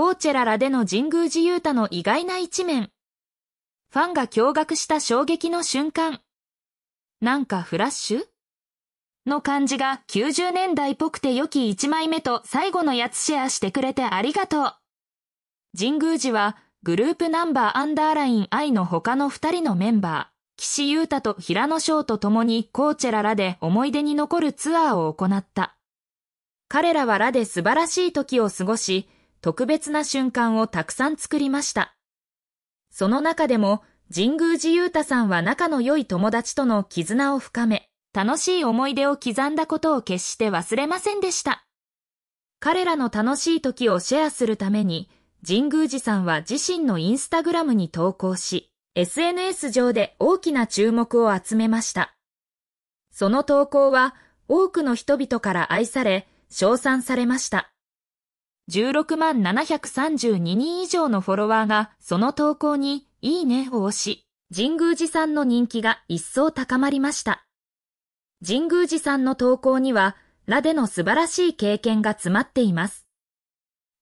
コーチェララでの神宮寺勇太の意外な一面。ファンが驚愕した衝撃の瞬間。なんかフラッシュの感じが90年代っぽくて良き1枚目と最後のやつシェアしてくれてありがとう。神宮寺はグループナンバーアンダーライン I の他の2人のメンバー、岸優太と平野翔と共にコーチェララで思い出に残るツアーを行った。彼らはラで素晴らしい時を過ごし、特別な瞬間をたくさん作りました。その中でも、神宮寺勇太さんは仲の良い友達との絆を深め、楽しい思い出を刻んだことを決して忘れませんでした。彼らの楽しい時をシェアするために、神宮寺さんは自身のインスタグラムに投稿し、SNS 上で大きな注目を集めました。その投稿は多くの人々から愛され、称賛されました。16万732人以上のフォロワーがその投稿にいいねを押し、神宮寺さんの人気が一層高まりました。神宮寺さんの投稿には、ラでの素晴らしい経験が詰まっています。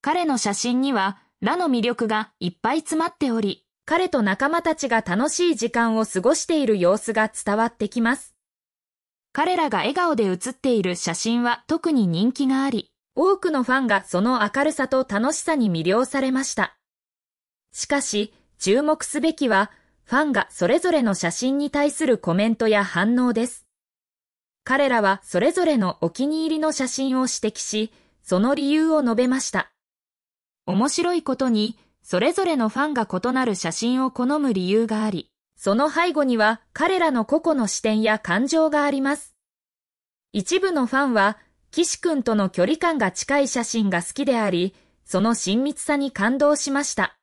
彼の写真には、ラの魅力がいっぱい詰まっており、彼と仲間たちが楽しい時間を過ごしている様子が伝わってきます。彼らが笑顔で写っている写真は特に人気があり、多くのファンがその明るさと楽しさに魅了されました。しかし、注目すべきは、ファンがそれぞれの写真に対するコメントや反応です。彼らはそれぞれのお気に入りの写真を指摘し、その理由を述べました。面白いことに、それぞれのファンが異なる写真を好む理由があり、その背後には彼らの個々の視点や感情があります。一部のファンは岸くんとの距離感が近い写真が好きであり、その親密さに感動しました。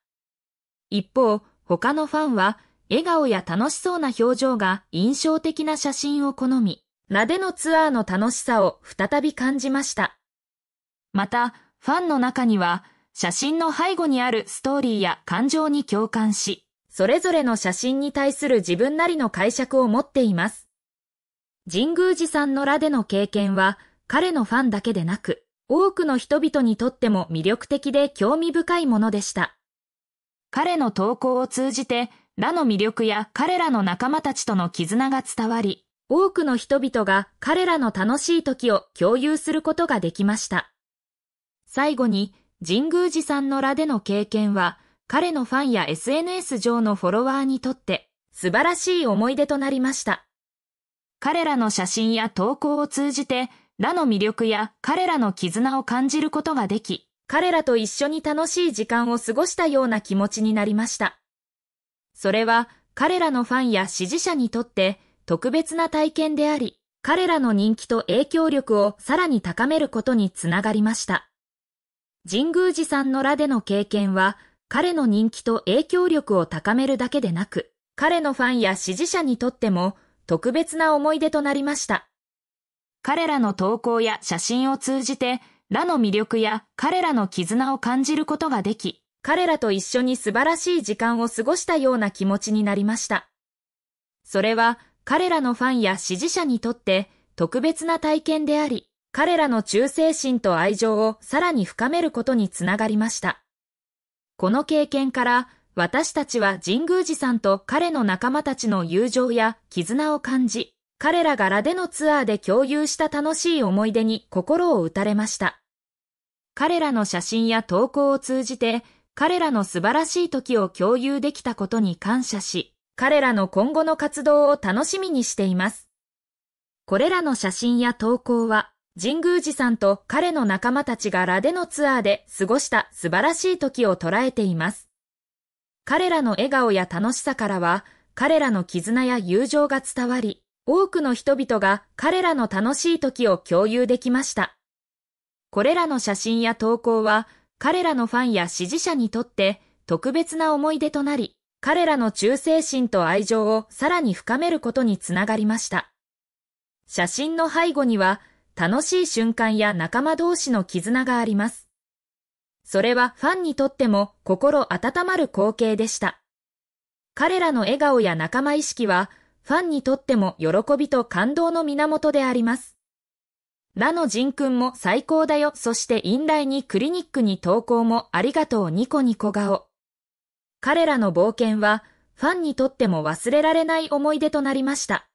一方、他のファンは、笑顔や楽しそうな表情が印象的な写真を好み、ラでのツアーの楽しさを再び感じました。また、ファンの中には、写真の背後にあるストーリーや感情に共感し、それぞれの写真に対する自分なりの解釈を持っています。神宮寺さんのラでの経験は、彼のファンだけでなく、多くの人々にとっても魅力的で興味深いものでした。彼の投稿を通じて、ラの魅力や彼らの仲間たちとの絆が伝わり、多くの人々が彼らの楽しい時を共有することができました。最後に、神宮寺さんのラでの経験は、彼のファンや SNS 上のフォロワーにとって素晴らしい思い出となりました。彼らの写真や投稿を通じて、らの魅力や彼らの絆を感じることができ、彼らと一緒に楽しい時間を過ごしたような気持ちになりました。それは彼らのファンや支持者にとって特別な体験であり、彼らの人気と影響力をさらに高めることにつながりました。神宮寺さんのらでの経験は、彼の人気と影響力を高めるだけでなく、彼のファンや支持者にとっても特別な思い出となりました。彼らの投稿や写真を通じて、らの魅力や彼らの絆を感じることができ、彼らと一緒に素晴らしい時間を過ごしたような気持ちになりました。それは彼らのファンや支持者にとって特別な体験であり、彼らの忠誠心と愛情をさらに深めることにつながりました。この経験から、私たちは神宮寺さんと彼の仲間たちの友情や絆を感じ、彼らがラデのツアーで共有した楽しい思い出に心を打たれました。彼らの写真や投稿を通じて、彼らの素晴らしい時を共有できたことに感謝し、彼らの今後の活動を楽しみにしています。これらの写真や投稿は、神宮寺さんと彼の仲間たちがラデのツアーで過ごした素晴らしい時を捉えています。彼らの笑顔や楽しさからは、彼らの絆や友情が伝わり、多くの人々が彼らの楽しい時を共有できました。これらの写真や投稿は彼らのファンや支持者にとって特別な思い出となり、彼らの忠誠心と愛情をさらに深めることにつながりました。写真の背後には楽しい瞬間や仲間同士の絆があります。それはファンにとっても心温まる光景でした。彼らの笑顔や仲間意識はファンにとっても喜びと感動の源であります。ラの人君も最高だよ。そして院大にクリニックに投稿もありがとうニコニコ顔。彼らの冒険は、ファンにとっても忘れられない思い出となりました。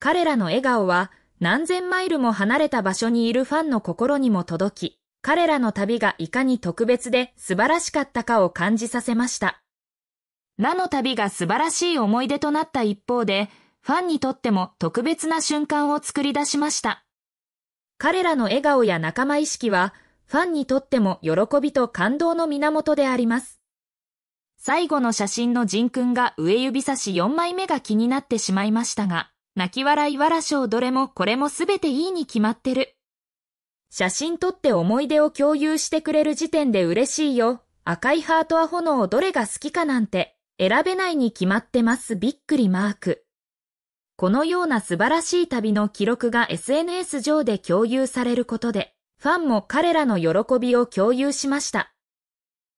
彼らの笑顔は、何千マイルも離れた場所にいるファンの心にも届き、彼らの旅がいかに特別で素晴らしかったかを感じさせました。ラの旅が素晴らしい思い出となった一方で、ファンにとっても特別な瞬間を作り出しました。彼らの笑顔や仲間意識は、ファンにとっても喜びと感動の源であります。最後の写真のく君が上指差し4枚目が気になってしまいましたが、泣き笑いわらしどれもこれもすべていいに決まってる。写真撮って思い出を共有してくれる時点で嬉しいよ。赤いハートは炎どれが好きかなんて。選べないに決まってますびっくりマーク。このような素晴らしい旅の記録が SNS 上で共有されることで、ファンも彼らの喜びを共有しました。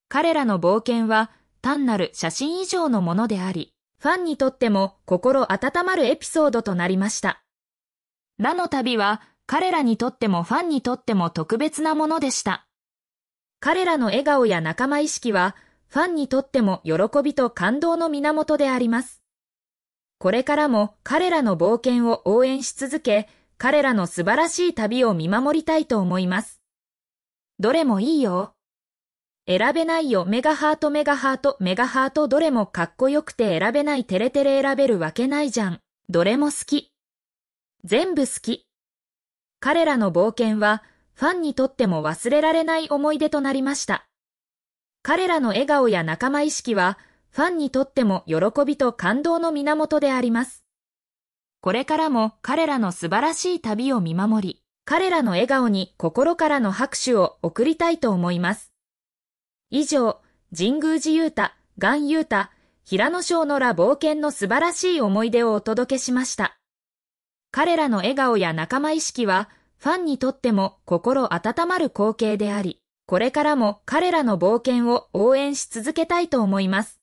彼らの冒険は単なる写真以上のものであり、ファンにとっても心温まるエピソードとなりました。ラの旅は彼らにとってもファンにとっても特別なものでした。彼らの笑顔や仲間意識はファンにとっても喜びと感動の源であります。これからも彼らの冒険を応援し続け、彼らの素晴らしい旅を見守りたいと思います。どれもいいよ。選べないよメガハートメガハートメガハートどれもかっこよくて選べないテレテレ選べるわけないじゃん。どれも好き。全部好き。彼らの冒険はファンにとっても忘れられない思い出となりました。彼らの笑顔や仲間意識は、ファンにとっても喜びと感動の源であります。これからも彼らの素晴らしい旅を見守り、彼らの笑顔に心からの拍手を送りたいと思います。以上、神宮寺勇太、岩勇太、平野翔のら冒険の素晴らしい思い出をお届けしました。彼らの笑顔や仲間意識は、ファンにとっても心温まる光景であり、これからも彼らの冒険を応援し続けたいと思います。